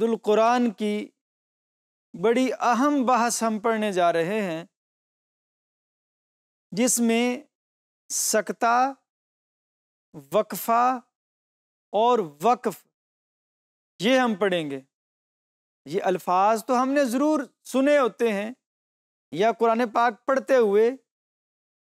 दुल्कुरान की बड़ी अहम बहस हम पढ़ने जा रहे हैं जिसमें सकता वक्फा और वक्फ ये हम पढ़ेंगे ये अल्फाज तो हमने ज़रूर सुने होते हैं या कुरान पाक पढ़ते हुए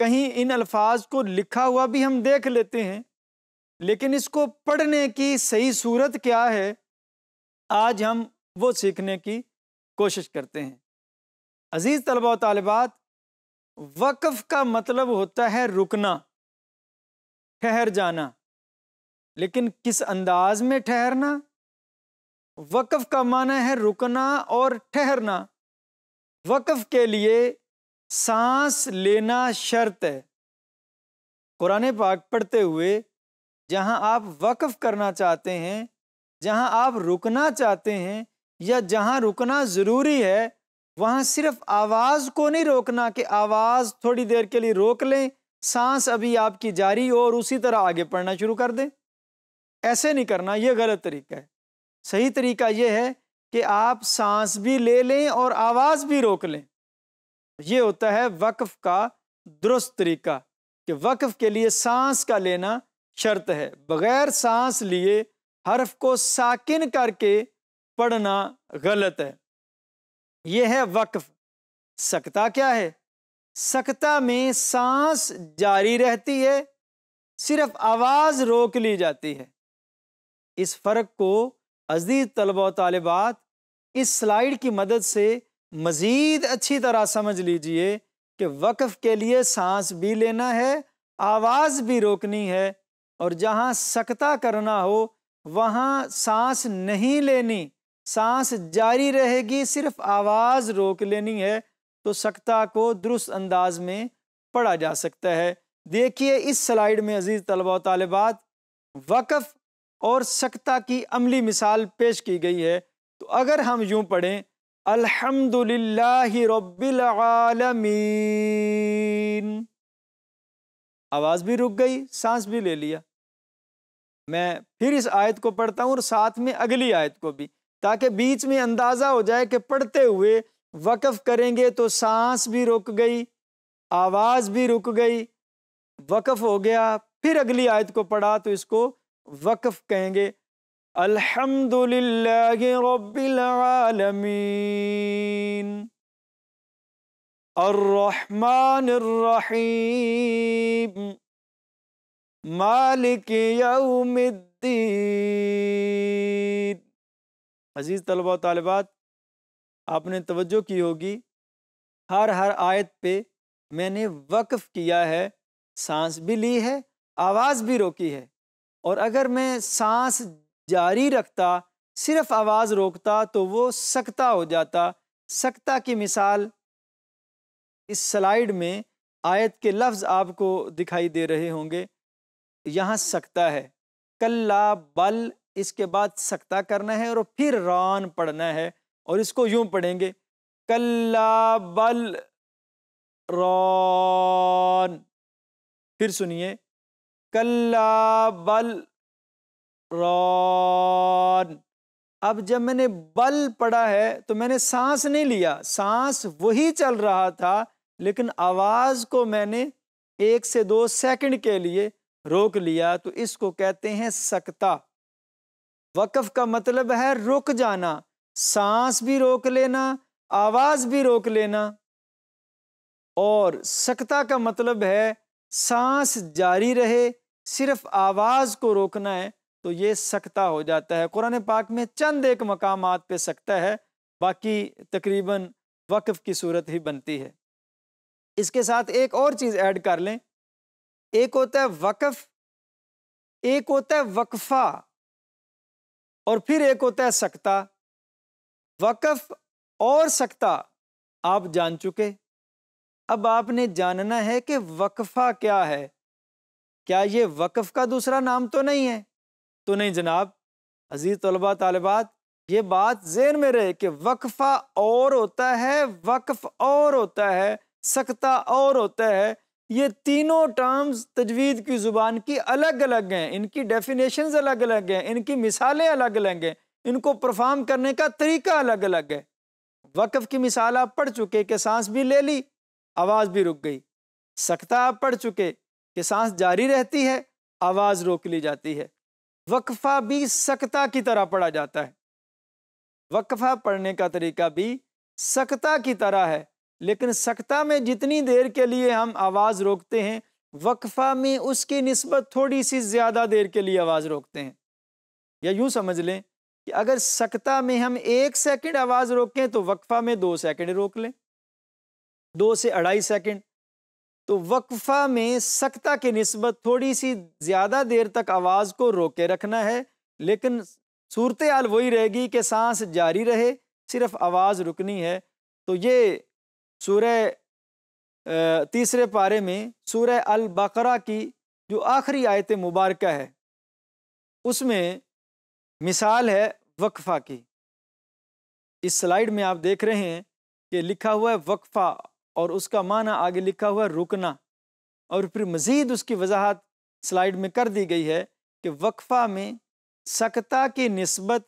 कहीं इन अल्फाज को लिखा हुआ भी हम देख लेते हैं लेकिन इसको पढ़ने की सही सूरत क्या है आज हम वो सीखने की कोशिश करते हैं अज़ीज़ तलबा तलबात वक़ का मतलब होता है रुकना ठहर जाना लेकिन किस अंदाज में ठहरना वक़ का माना है रुकना और ठहरना वक़ के लिए सांस लेना शर्त है कुरान पाक पढ़ते हुए जहां आप वक़ करना चाहते हैं जहां आप रुकना चाहते हैं या जहां रुकना ज़रूरी है वहां सिर्फ आवाज़ को नहीं रोकना कि आवाज़ थोड़ी देर के लिए रोक लें सांस अभी आपकी जारी हो और उसी तरह आगे पढ़ना शुरू कर दें ऐसे नहीं करना ये गलत तरीका है सही तरीका ये है कि आप सांस भी ले लें और आवाज़ भी रोक लें ये होता है वक्फ का दुरुस्त तरीका कि वक्फ के लिए सांस का लेना शर्त है बग़ैर सांस लिए हर्फ को साकिन करके पढ़ना गलत है यह है वक्फ सकता क्या है सकता में सांस जारी रहती है सिर्फ आवाज़ रोक ली जाती है इस फ़र्क को अजीज़ तलबा तलबात इस स्लाइड की मदद से मज़ीद अच्छी तरह समझ लीजिए कि वक़्फ़ के लिए सांस भी लेना है आवाज़ भी रोकनी है और जहाँ सकता करना हो वहाँ सांस नहीं लेनी सांस जारी रहेगी सिर्फ आवाज़ रोक लेनी है तो सकता को दुरुस्त अंदाज में पढ़ा जा सकता है देखिए इस स्लाइड में अजीज़ तलबा तलबात वक़ और सकता की अमली मिसाल पेश की गई है तो अगर हम यूँ पढ़ें अल्हम्दुलिल्लाह आवाज़ भी रुक गई सांस भी ले लिया मैं फिर इस आयत को पढ़ता हूँ और साथ में अगली आयत को भी ताकि बीच में अंदाज़ा हो जाए कि पढ़ते हुए वक़फ़ करेंगे तो सांस भी रुक गई आवाज़ भी रुक गई वक़फ़ हो गया फिर अगली आयत को पढ़ा तो इसको वक़फ़ कहेंगे अल्हम्दुलिल्लाहिरब्बिलालमीन अर्रहमानिर्रहीम मालिक यौमिद्दीन अज़ीज़ तलबा तलबात आपने तवज्जो की होगी हर हर आयत पे मैंने वक्फ़ किया है सांस भी ली है आवाज़ भी रोकी है और अगर मैं सांस जारी रखता सिर्फ आवाज़ रोकता तो वो सकता हो जाता सकता की मिसाल इस स्लाइड में आयत के लफ्ज़ आपको दिखाई दे रहे होंगे यहाँ सकता है कल्ला बल इसके बाद सकता करना है और फिर रान पढ़ना है और इसको यूं पढ़ेंगे कल्ला बल रान फिर सुनिए कल्ला बल रान अब जब मैंने बल पढ़ा है तो मैंने सांस नहीं लिया सांस वही चल रहा था लेकिन आवाज़ को मैंने एक से दो सेकंड के लिए रोक लिया तो इसको कहते हैं सकता वक़फ़ का मतलब है रुक जाना सांस भी रोक लेना आवाज़ भी रोक लेना और सकता का मतलब है सांस जारी रहे सिर्फ आवाज़ को रोकना है तो ये सकता हो जाता है कुरान पाक में चंद एक मकाम पे सकता है बाकी तकरीबन वक्फ की सूरत ही बनती है इसके साथ एक और चीज़ ऐड कर लें एक होता है वक्फ एक होता है वक्फा और फिर एक होता है सकता वक्फ और सकता आप जान चुके अब आपने जानना है कि वक्फा क्या है क्या ये वक्फ का दूसरा नाम तो नहीं है तो नहीं जनाब अजीज तलबा तलबात ये बात जेन में रहे कि वक्फा और होता है वक्फ और होता है सकता और होता है ये तीनों टर्म्स तजवीद की ज़ुबान की अलग अलग हैं इनकी डेफिनेशन अलग अलग हैं इनकी मिसालें अलग अलग हैं इनको परफॉर्म करने का तरीका अलग अलग है वक़ की मिसाल आप पढ़ चुके कि सांस भी ले ली आवाज़ भी रुक गई सख्ता आप पढ़ चुके कि सांस जारी रहती है आवाज़ रोक ली जाती है वक्फ़ा भी सख्ता की तरह पढ़ा जाता है वक्फ़ा पढ़ने का तरीका भी सख्ता की तरह है लेकिन सख्ता में जितनी देर के लिए हम आवाज़ रोकते हैं वक्फा में उसकी नस्बत थोड़ी सी ज़्यादा देर के लिए आवाज़ रोकते हैं या यूँ समझ लें कि अगर सख्ता में हम एक सेकेंड आवाज़ रोकें तो वक्फा में दो सेकेंड रोक लें दो से अढ़ाई सेकेंड तो वक्फा में सख्ता की नस्बत थोड़ी सी ज़्यादा देर तक आवाज़ को रोके रखना है लेकिन सूरत हाल वही रहेगी कि सांस जारी रहे सिर्फ आवाज़ रुकनी है तो ये सूर्य तीसरे पारे में सूर्य अल बकरा की जो आखिरी आयत मुबारक है उसमें मिसाल है वक्फ़ा की इस स्लाइड में आप देख रहे हैं कि लिखा हुआ है वक्फ़ा और उसका माना आगे लिखा हुआ है रुकना और फिर मज़ीद उसकी वजाहत स्लाइड में कर दी गई है कि वक्फ़ा में सकता की नस्बत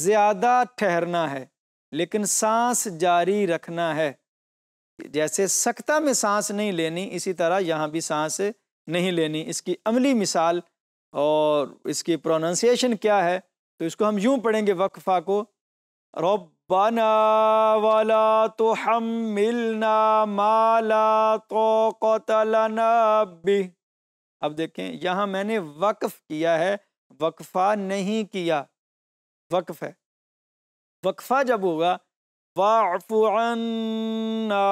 ज़्यादा ठहरना है लेकिन सांस जारी रखना है जैसे सख्ता में सांस नहीं लेनी इसी तरह यहाँ भी सांस नहीं लेनी इसकी अमली मिसाल और इसकी प्रोनाउंसिएशन क्या है तो इसको हम यूँ पढ़ेंगे वक्फ़ा को रोबाना वाला तो हम मिलना माला तो अब देखें यहाँ मैंने वक्फ़ किया है वक्फ़ा नहीं किया वक्फ़ है वक्फ़ा जब होगा واعف عنا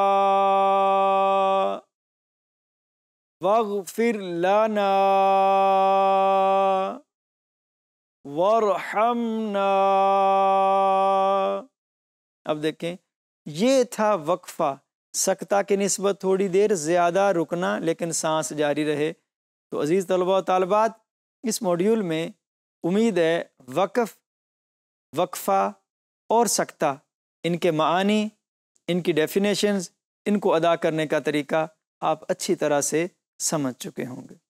واغفر अब देखें ये था वक्फा सकता के नस्बत थोड़ी देर ज़्यादा रुकना लेकिन सांस जारी रहे तो अज़ीज़ तलबा तलबात इस मॉड्यूल में उम्मीद है वक्फ वक्फ़ा और सकता इनके मानी इनकी डेफिनेशंस इनको अदा करने का तरीका आप अच्छी तरह से समझ चुके होंगे